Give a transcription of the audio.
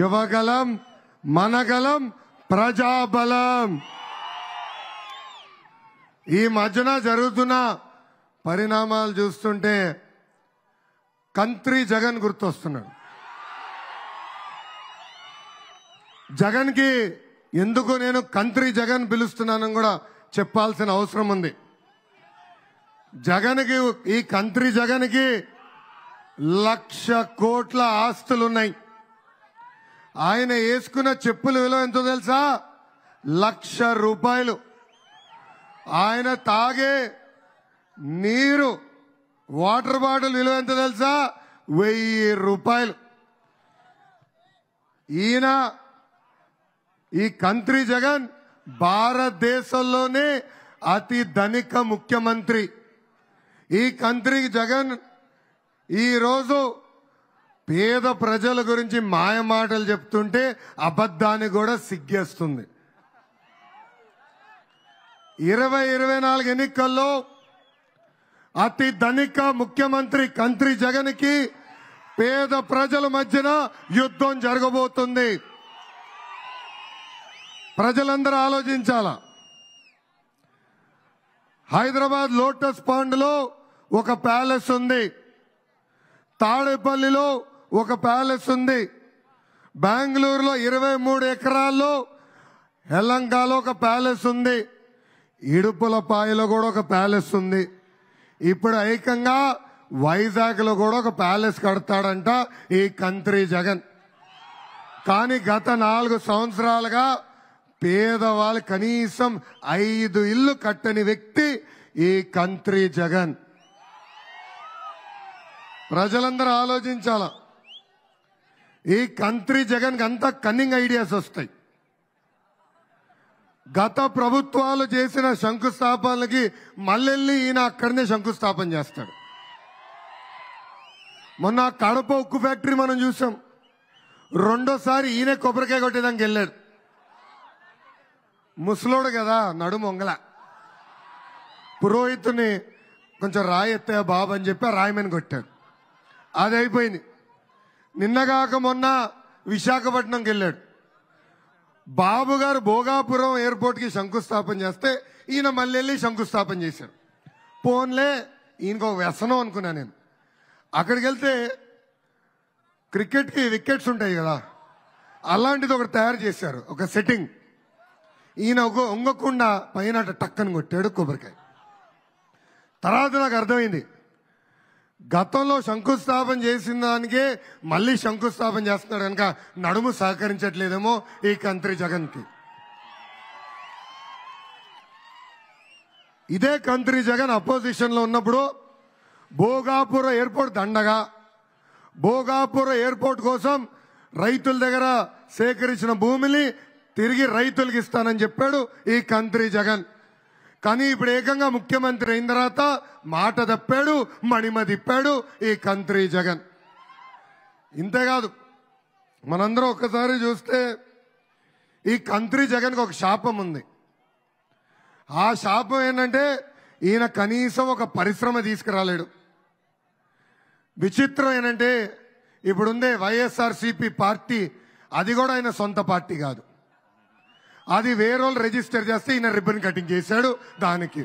యువగలం మనగలం ప్రజాబలం ఈ మధ్యన జరుగుతున్న పరిణామాలు చూస్తుంటే కంత్రి జగన్ గుర్తొస్తున్నాడు జగన్కి ఎందుకు నేను కంత్రి జగన్ పిలుస్తున్నానని కూడా చెప్పాల్సిన అవసరం ఉంది జగన్కి ఈ కంత్రి జగన్కి లక్ష కోట్ల ఆస్తులున్నాయి ఆయన వేసుకున్న చెప్పుల విలువ ఎంతో తెలుసా లక్ష రూపాయలు ఆయన తాగే నీరు వాటర్ బాటిల్ విలువ ఎంత తెలుసా వెయ్యి రూపాయలు ఈయన ఈ కంత్రీ జగన్ భారతదేశంలోనే అతి ధనిక ముఖ్యమంత్రి ఈ కంత్రీ జగన్ ఈరోజు పేద ప్రజల గురించి మాయ మాటలు చెప్తుంటే అబద్ధాన్ని కూడా సిగ్గేస్తుంది ఇరవై ఇరవై నాలుగు ఎన్నికల్లో అతి ధనిక ముఖ్యమంత్రి కంత్రి జగన్కి పేద ప్రజల మధ్యన యుద్ధం జరగబోతుంది ప్రజలందరూ ఆలోచించాల హైదరాబాద్ లోటస్ లో ఒక ప్యాలెస్ ఉంది తాడేపల్లిలో ఒక ప్యాలెస్ ఉంది బెంగళూరులో ఇరవై మూడు ఎకరాల్లో యలంకాలో ఒక ప్యాలెస్ ఉంది ఇడుపులపాయలో కూడా ఒక ప్యాలెస్ ఉంది ఇప్పుడు ఐకంగా వైజాగ్లో కూడా ఒక ప్యాలెస్ కడతాడంట ఈ కంత్రీ జగన్ కానీ గత నాలుగు సంవత్సరాలుగా పేదవాళ్ళు కనీసం ఐదు ఇల్లు కట్టని వ్యక్తి ఈ కంత్రీ జగన్ ప్రజలందరూ ఆలోచించాలా ఈ కంత్రి జగన్కి అంతా కన్నింగ్ ఐడియాస్ వస్తాయి గత ప్రభుత్వాలు చేసిన శంకుస్థాపనలకి మళ్ళెళ్ళి ఈయన అక్కడనే శంకుస్థాపన చేస్తాడు మొన్న కడప ఉక్కు ఫ్యాక్టరీ మనం చూసాం రెండోసారి ఈయనే కొబ్బరికాయ కొట్టేదానికి వెళ్ళాడు ముసలోడు కదా నడుమొంగల పురోహితుని కొంచెం రాయి ఎత్తా బాబు అని చెప్పి రాయమని కొట్టాడు అది అయిపోయింది నిన్నగాక మొన్న విశాఖపట్నంకి వెళ్ళాడు బాబు గారు భోగాపురం ఎయిర్పోర్ట్కి శంకుస్థాపన చేస్తే ఈయన మళ్ళీ వెళ్ళి శంకుస్థాపన చేశాడు పోన్లే ఈయనకు ఒక వ్యసనం అనుకున్నా నేను అక్కడికి వెళ్తే క్రికెట్కి వికెట్స్ ఉంటాయి కదా అలాంటిది ఒకటి తయారు చేశారు ఒక సెట్టింగ్ ఈయన ఒక ఉంగకుండా పైన టక్కని కొట్టాడు కొబ్బరికాయ తర్వాత నాకు అర్థమైంది గతంలో శంకుస్థాపన చేసిన దానికే మళ్ళీ శంకుస్థాపన చేస్తున్నాడు కనుక నడుము సహకరించట్లేదేమో ఈ కంత్రి జగన్కి ఇదే కంత్రి జగన్ అపోజిషన్లో ఉన్నప్పుడు భోగాపుర ఎయిర్పోర్ట్ దండగా భోగాపుర ఎయిర్పోర్ట్ కోసం రైతుల దగ్గర సేకరించిన భూమిని తిరిగి రైతులకు ఇస్తానని చెప్పాడు ఈ కంత్రి జగన్ కానీ ఇప్పుడు ఏకంగా ముఖ్యమంత్రి అయిన తర్వాత మాట తప్పాడు మణిమ తిప్పాడు ఈ కంత్రి జగన్ ఇంతేకాదు మనందరం ఒక్కసారి చూస్తే ఈ కంత్రి జగన్కి ఒక శాపం ఉంది ఆ శాపం ఏంటంటే ఈయన కనీసం ఒక పరిశ్రమ తీసుకురాలేడు విచిత్రం ఏంటంటే ఇప్పుడుందే వైఎస్ఆర్సిపి పార్టీ అది కూడా ఆయన సొంత పార్టీ కాదు అది వేరే రిజిస్టర్ చేస్తే ఈయన రిబ్బన్ కటింగ్ చేశాడు దానికి